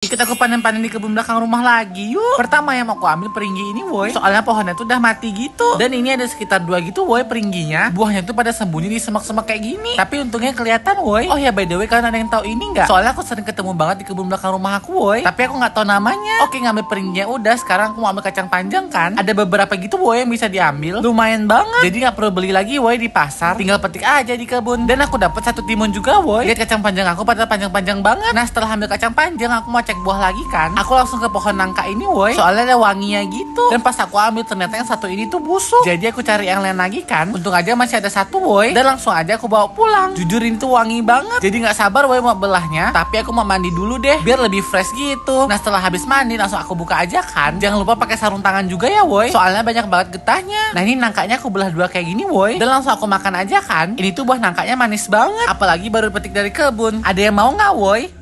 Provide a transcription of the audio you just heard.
Ikut aku panen-panen di kebun belakang rumah lagi yuk Pertama yang mau aku ambil peringgi ini woi Soalnya pohonnya tuh udah mati gitu Dan ini ada sekitar dua gitu woi peringginya Buahnya tuh pada sembunyi di semak-semak kayak gini Tapi untungnya kelihatan woi Oh ya by the way kalian ada yang tahu ini nggak? Soalnya aku sering ketemu banget di kebun belakang rumah aku woi Tapi aku nggak tahu namanya Oke ngambil peringginya udah Sekarang aku mau ambil kacang panjang kan Ada beberapa gitu woi yang bisa diambil Lumayan banget Jadi nggak perlu beli lagi woi di pasar Tinggal petik aja di kebun Dan aku dapat satu timun juga woi Lihat kacang panjang aku pada panjang-panjang banget Nah setelah ambil kacang panjang aku mau cek buah lagi kan aku langsung ke pohon nangka ini woi soalnya ada wanginya gitu dan pas aku ambil ternyata yang satu ini tuh busuk jadi aku cari yang lain lagi kan untung aja masih ada satu woi dan langsung aja aku bawa pulang jujur ini tuh wangi banget jadi nggak sabar woi mau belahnya tapi aku mau mandi dulu deh biar lebih fresh gitu nah setelah habis mandi langsung aku buka aja kan jangan lupa pakai sarung tangan juga ya woi soalnya banyak banget getahnya nah ini nangkanya aku belah dua kayak gini woi dan langsung aku makan aja kan ini tuh buah nangkanya manis banget apalagi baru petik dari kebun ada yang mau nggak woi